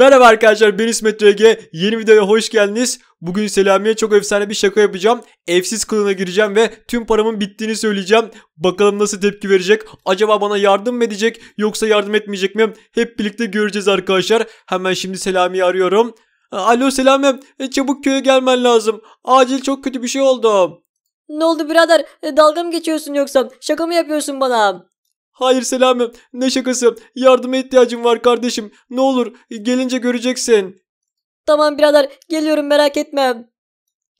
Merhaba arkadaşlar ben İsmet RG. Yeni videoya hoş geldiniz. Bugün Selami'ye çok efsane bir şaka yapacağım. Evsiz kılığına gireceğim ve tüm paramın bittiğini söyleyeceğim. Bakalım nasıl tepki verecek. Acaba bana yardım mı edecek yoksa yardım etmeyecek mi? Hep birlikte göreceğiz arkadaşlar. Hemen şimdi Selami'yi arıyorum. Ee, Alo Selami e, çabuk köye gelmen lazım. Acil çok kötü bir şey oldu. Ne oldu birader? E, dalga mı geçiyorsun yoksa? Şaka mı yapıyorsun bana? Hayır Selami ne şakası yardıma ihtiyacım var kardeşim ne olur gelince göreceksin. Tamam birader geliyorum merak etme.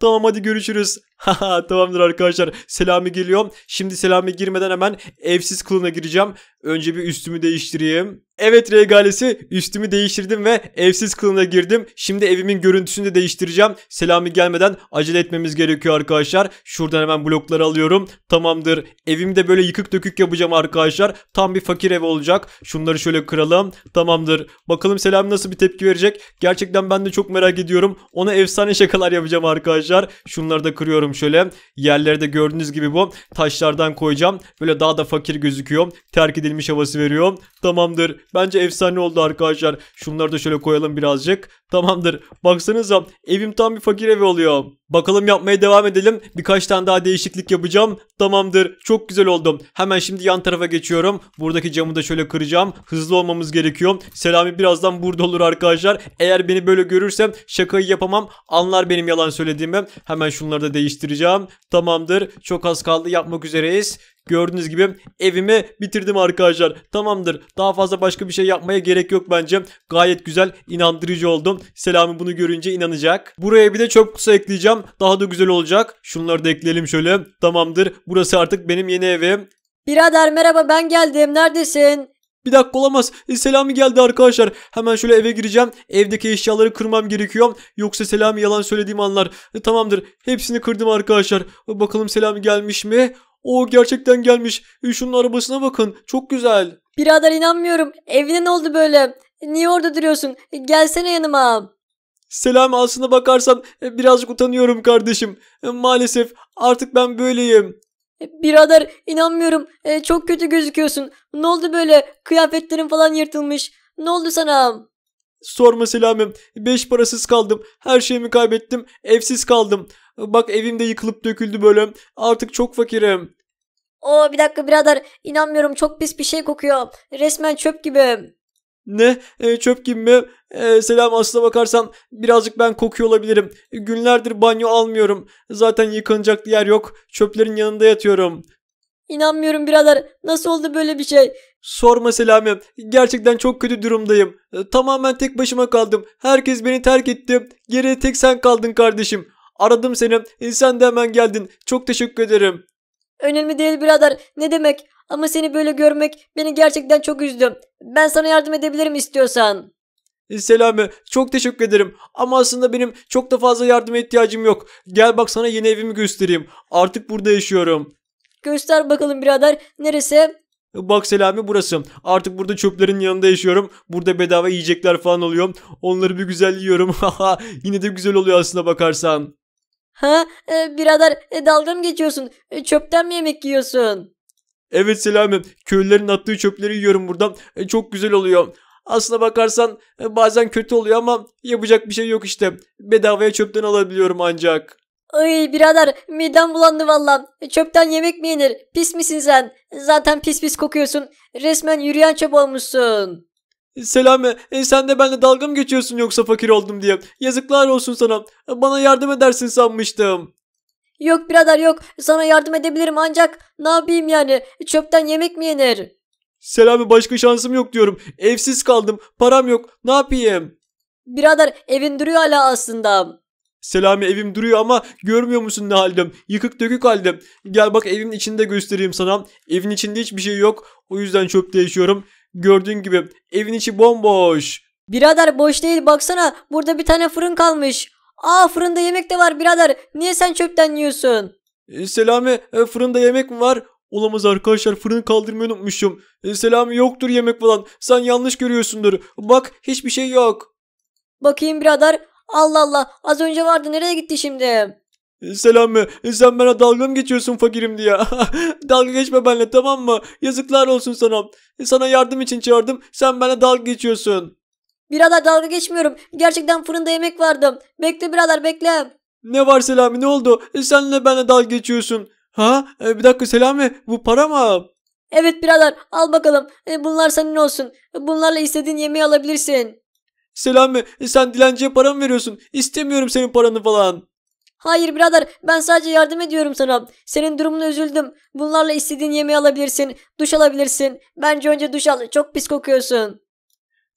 Tamam hadi görüşürüz. Tamamdır arkadaşlar. Selami geliyor. Şimdi Selami girmeden hemen evsiz kılığına gireceğim. Önce bir üstümü değiştireyim. Evet regalesi üstümü değiştirdim ve evsiz kılığına girdim. Şimdi evimin görüntüsünü de değiştireceğim. Selami gelmeden acele etmemiz gerekiyor arkadaşlar. Şuradan hemen blokları alıyorum. Tamamdır. Evimi de böyle yıkık dökük yapacağım arkadaşlar. Tam bir fakir ev olacak. Şunları şöyle kıralım. Tamamdır. Bakalım Selami nasıl bir tepki verecek. Gerçekten ben de çok merak ediyorum. Ona efsane şakalar yapacağım arkadaşlar. Şunları da kırıyorum koyacağım şöyle. Yerlere gördüğünüz gibi bu taşlardan koyacağım. Böyle daha da fakir gözüküyor. Terk edilmiş havası veriyor. Tamamdır. Bence efsane oldu arkadaşlar. Şunları da şöyle koyalım birazcık. Tamamdır. Baksanıza evim tam bir fakir evi oluyor. Bakalım yapmaya devam edelim. Birkaç tane daha değişiklik yapacağım. Tamamdır. Çok güzel oldum. Hemen şimdi yan tarafa geçiyorum. Buradaki camı da şöyle kıracağım. Hızlı olmamız gerekiyor. Selami birazdan burada olur arkadaşlar. Eğer beni böyle görürsem şakayı yapamam. Anlar benim yalan söylediğimi. Hemen şunları da değiştireyim yerleştireceğim. Tamamdır. Çok az kaldı yapmak üzereyiz. Gördüğünüz gibi evimi bitirdim arkadaşlar. Tamamdır. Daha fazla başka bir şey yapmaya gerek yok bence. Gayet güzel, inandırıcı oldum. Selami bunu görünce inanacak. Buraya bir de çöp kutusu ekleyeceğim. Daha da güzel olacak. Şunları da ekleyelim şöyle. Tamamdır. Burası artık benim yeni evim. Birader merhaba ben geldim. Neredesin? Bir dakika olamaz. E, Selami geldi arkadaşlar. Hemen şöyle eve gireceğim. Evdeki eşyaları kırmam gerekiyor. Yoksa Selami yalan söylediğim anlar. E, tamamdır. Hepsini kırdım arkadaşlar. E, bakalım Selami gelmiş mi? O gerçekten gelmiş. E, şunun arabasına bakın. Çok güzel. Birader inanmıyorum. Evine ne oldu böyle? E, niye orada duruyorsun? E, gelsene yanıma. Selam aslına bakarsan e, birazcık utanıyorum kardeşim. Maalesef artık ben böyleyim. E, birader inanmıyorum. E, çok kötü gözüküyorsun. Ne oldu böyle? Kıyafetlerin falan yırtılmış. Ne oldu sana? Sorma Selamim. Beş parasız kaldım. Her şeyimi kaybettim. Evsiz kaldım. Bak evim de yıkılıp döküldü böyle. Artık çok fakirim. Oo bir dakika birader. inanmıyorum. çok pis bir şey kokuyor. Resmen çöp gibi. Ne? E, çöp gibi mi? E, selam aslına bakarsan birazcık ben kokuyor olabilirim. Günlerdir banyo almıyorum. Zaten yıkanacak yer yok. Çöplerin yanında yatıyorum. İnanmıyorum birader. Nasıl oldu böyle bir şey? Sorma Selami. Gerçekten çok kötü durumdayım. E, tamamen tek başıma kaldım. Herkes beni terk etti. Geriye tek sen kaldın kardeşim. Aradım seni. E, sen de hemen geldin. Çok teşekkür ederim. Önemli değil birader. Ne demek? Ama seni böyle görmek beni gerçekten çok üzdü. Ben sana yardım edebilirim istiyorsan. E, Selami çok teşekkür ederim ama aslında benim çok da fazla yardıma ihtiyacım yok. Gel bak sana yeni evimi göstereyim. Artık burada yaşıyorum. Göster bakalım birader neresi? E, bak Selami burası. Artık burada çöplerin yanında yaşıyorum. Burada bedava yiyecekler falan oluyor. Onları bir güzel yiyorum. Yine de güzel oluyor aslında bakarsan. Ha e, birader e, dalga mı geçiyorsun? E, çöpten mi yemek yiyorsun? Evet Selami köylülerin attığı çöpleri yiyorum buradan. E, çok güzel oluyor. Aslına bakarsan e, bazen kötü oluyor ama yapacak bir şey yok işte. Bedavaya çöpten alabiliyorum ancak. Ay birader midem bulandı valla. E, çöpten yemek mi yenir? Pis misin sen? Zaten pis pis kokuyorsun. Resmen yürüyen çöp olmuşsun. Selami e, sen de benimle dalga mı geçiyorsun yoksa fakir oldum diye. Yazıklar olsun sana. Bana yardım edersin sanmıştım. Yok birader yok sana yardım edebilirim ancak ne yapayım yani çöpten yemek mi yenir? Selami başka şansım yok diyorum. Evsiz kaldım param yok ne yapayım? Birader evin duruyor hala aslında. Selami evim duruyor ama görmüyor musun ne haldim? Yıkık dökük haldim. Gel bak evin içinde göstereyim sana. Evin içinde hiçbir şey yok. O yüzden çöpte yaşıyorum. Gördüğün gibi evin içi bomboş. Birader boş değil baksana burada bir tane fırın kalmış. Aa fırında yemek de var birader. Niye sen çöpten yiyorsun? E, Selami e, fırında yemek mi var? Olamaz arkadaşlar fırını kaldırmayı unutmuşum. E, Selami yoktur yemek falan. Sen yanlış görüyorsundur. Bak hiçbir şey yok. Bakayım birader. Allah Allah az önce vardı nereye gitti şimdi? E, Selami e, sen bana dalga mı geçiyorsun fakirim diye. dalga geçme benimle tamam mı? Yazıklar olsun sana. E, sana yardım için çağırdım sen bana dalga geçiyorsun. Birader dalga geçmiyorum. Gerçekten fırında yemek vardı. Bekle birader bekle. Ne var Selami ne oldu? E, senle benle dalga geçiyorsun. Ha e, bir dakika Selami bu para mı? Evet birader al bakalım. E, bunlar senin olsun. E, bunlarla istediğin yemeği alabilirsin. Selami sen dilenciye para mı veriyorsun? İstemiyorum senin paranı falan. Hayır birader ben sadece yardım ediyorum sana. Senin durumuna üzüldüm. Bunlarla istediğin yemeği alabilirsin. Duş alabilirsin. Bence önce duş al. Çok pis kokuyorsun.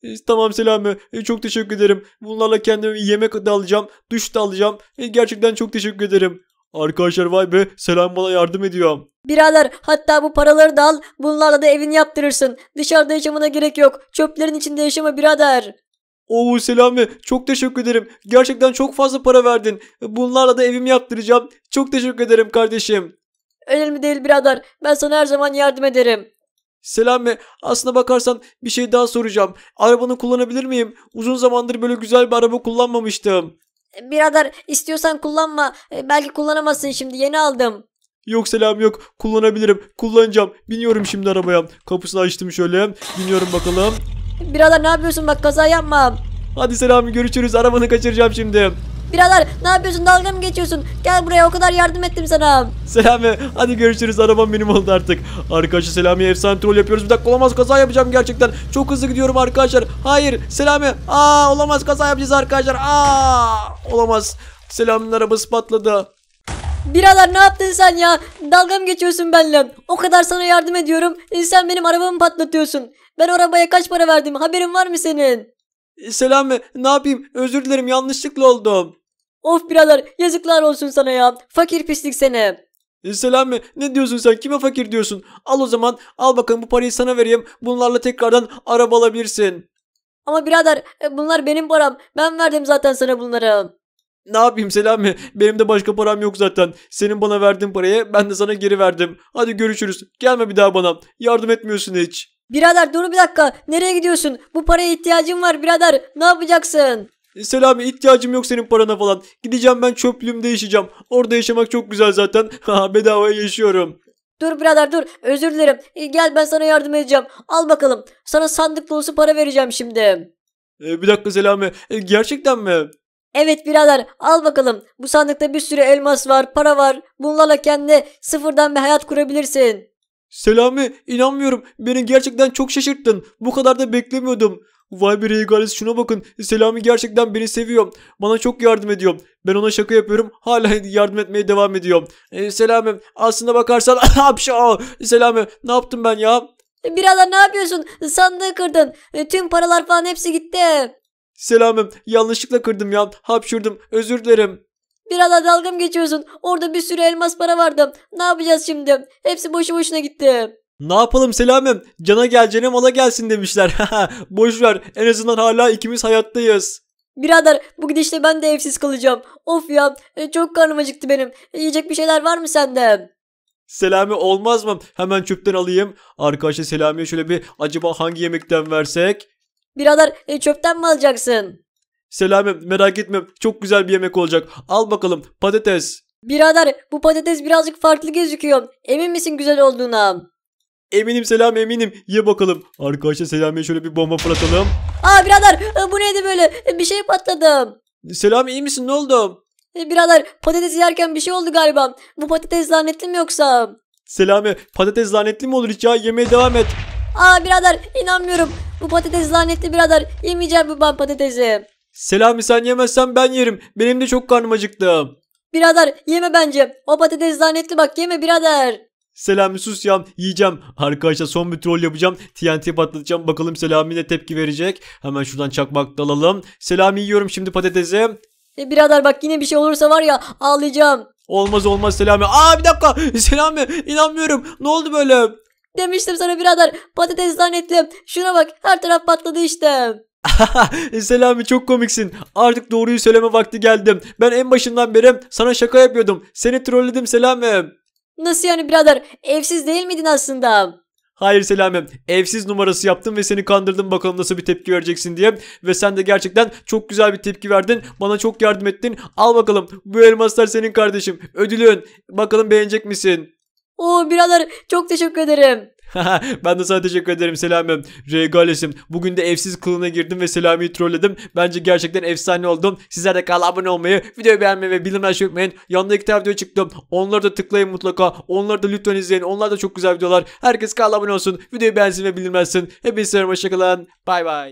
E, tamam Selami. E, çok teşekkür ederim. Bunlarla kendime yemek de alacağım. Duş da alacağım. E, gerçekten çok teşekkür ederim. Arkadaşlar vay be Selam bana yardım ediyor. Birader hatta bu paraları da al bunlarla da evini yaptırırsın. Dışarıda yaşamana gerek yok. Çöplerin içinde yaşama birader. Oo Selami çok teşekkür ederim. Gerçekten çok fazla para verdin. Bunlarla da evimi yaptıracağım. Çok teşekkür ederim kardeşim. Önemli değil birader. Ben sana her zaman yardım ederim. Selame aslına bakarsan bir şey daha soracağım. Arabanı kullanabilir miyim? Uzun zamandır böyle güzel bir araba kullanmamıştım. E, birader istiyorsan kullanma. E, belki kullanamazsın şimdi yeni aldım. Yok selam yok kullanabilirim kullanacağım biniyorum şimdi arabaya kapısını açtım şöyle biniyorum bakalım. Birader ne yapıyorsun bak kaza yapma. Hadi selam görüşürüz arabanı kaçıracağım şimdi. Birader ne yapıyorsun dalga mı geçiyorsun? Gel buraya o kadar yardım ettim sana. Selami hadi görüşürüz arabam benim oldu artık. Arkadaşlar Selami efsane troll yapıyoruz. Bir dakika olamaz kaza yapacağım gerçekten. Çok hızlı gidiyorum arkadaşlar. Hayır Selami. Aa olamaz kaza yapacağız arkadaşlar. Aa olamaz. Selami'nin arabası patladı. Birader ne yaptın sen ya? Dalga mı geçiyorsun benimle? O kadar sana yardım ediyorum. E, sen benim arabamı patlatıyorsun. Ben arabaya kaç para verdim? Haberin var mı senin? E, Selami ne yapayım özür dilerim yanlışlıkla oldum. Of birader yazıklar olsun sana ya. Fakir pislik seni. E, Selami ne diyorsun sen kime fakir diyorsun? Al o zaman al bakalım bu parayı sana vereyim. Bunlarla tekrardan araba alabilirsin. Ama birader e, bunlar benim param. Ben verdim zaten sana bunları. Ne yapayım Selami? Benim de başka param yok zaten. Senin bana verdiğin parayı ben de sana geri verdim. Hadi görüşürüz. Gelme bir daha bana. Yardım etmiyorsun hiç. Birader dur bir dakika. Nereye gidiyorsun? Bu paraya ihtiyacım var birader. Ne yapacaksın? E, Selami ihtiyacım yok senin parana falan. Gideceğim ben çöplüğümde yaşayacağım. Orada yaşamak çok güzel zaten. Bedavaya yaşıyorum. Dur birader dur. Özür dilerim. E, gel ben sana yardım edeceğim. Al bakalım. Sana sandık dolusu para vereceğim şimdi. Ee, bir dakika Selami. E, gerçekten mi? Evet birader al bakalım. Bu sandıkta bir sürü elmas var, para var. Bunlarla kendine sıfırdan bir hayat kurabilirsin. Selami inanmıyorum beni gerçekten çok şaşırttın bu kadar da beklemiyordum. Vay be Regalis şuna bakın Selami gerçekten beni seviyor bana çok yardım ediyor. Ben ona şaka yapıyorum hala yardım etmeye devam ediyor. E, Selami aslında bakarsan hapşa Selami ne yaptım ben ya? E, birader ne yapıyorsun sandığı kırdın e, tüm paralar falan hepsi gitti. Selamım yanlışlıkla kırdım ya Hapşurdum. özür dilerim. Birader dalga mı geçiyorsun? Orada bir sürü elmas para vardı. Ne yapacağız şimdi? Hepsi boşu boşuna gitti. Ne yapalım Selam'ım? Cana geleceğine mala gelsin demişler. Boş ver. En azından hala ikimiz hayattayız. Birader bu gidişle ben de evsiz kalacağım. Of ya e, çok karnım acıktı benim. E, yiyecek bir şeyler var mı sende? Selami olmaz mı? Hemen çöpten alayım. Arkadaşlar Selami'ye şöyle bir acaba hangi yemekten versek? Birader e, çöpten mi alacaksın? Selamem merak etme çok güzel bir yemek olacak. Al bakalım patates. Birader bu patates birazcık farklı gözüküyor. Emin misin güzel olduğuna? Eminim selam eminim. Ye bakalım. Arkadaşlar Selami'ye şöyle bir bomba fırlatalım. Aa birader e, bu neydi böyle? E, bir şey patladı. Selam iyi misin ne oldu? E, birader patates yerken bir şey oldu galiba. Bu patates lanetli mi yoksa? Selami patates lanetli mi olur hiç ya? Yemeye devam et. Aa birader inanmıyorum. Bu patates lanetli birader. Yemeyeceğim bu ben patatesi. Selami sen yemezsen ben yerim. Benim de çok karnım acıktı. Birader yeme bence. O patates lanetli bak yeme birader. Selami sus ya yiyeceğim. Arkadaşlar son bir troll yapacağım. TNT patlatacağım. Bakalım Selami ne tepki verecek. Hemen şuradan çakmak dalalım. Selami yiyorum şimdi patatesi. E, birader bak yine bir şey olursa var ya ağlayacağım. Olmaz olmaz Selami. Aa bir dakika Selami inanmıyorum. Ne oldu böyle? Demiştim sana birader patates lanetli. Şuna bak her taraf patladı işte. Selami çok komiksin. Artık doğruyu söyleme vakti geldim. Ben en başından beri sana şaka yapıyordum. Seni trolledim Selami. Nasıl yani birader? Evsiz değil miydin aslında? Hayır Selami, evsiz numarası yaptım ve seni kandırdım bakalım nasıl bir tepki vereceksin diye. Ve sen de gerçekten çok güzel bir tepki verdin. Bana çok yardım ettin. Al bakalım bu elmaslar senin kardeşim. Ödülün. Bakalım beğenecek misin? Oo birader çok teşekkür ederim. ben de sana teşekkür ederim Selamim. Regalesim. Bugün de evsiz kılığına girdim ve Selami'yi trolledim. Bence gerçekten efsane oldum. Sizler de kanala abone olmayı, videoyu beğenmeyi ve bildirimleri açmayı unutmayın. Yanında iki tane video çıktım. Onları da tıklayın mutlaka. Onları da lütfen izleyin. Onlar da çok güzel videolar. Herkes kanala abone olsun. Videoyu beğensin ve bildirmezsin. Hepinize seviyorum. Hoşçakalın. Bay bay.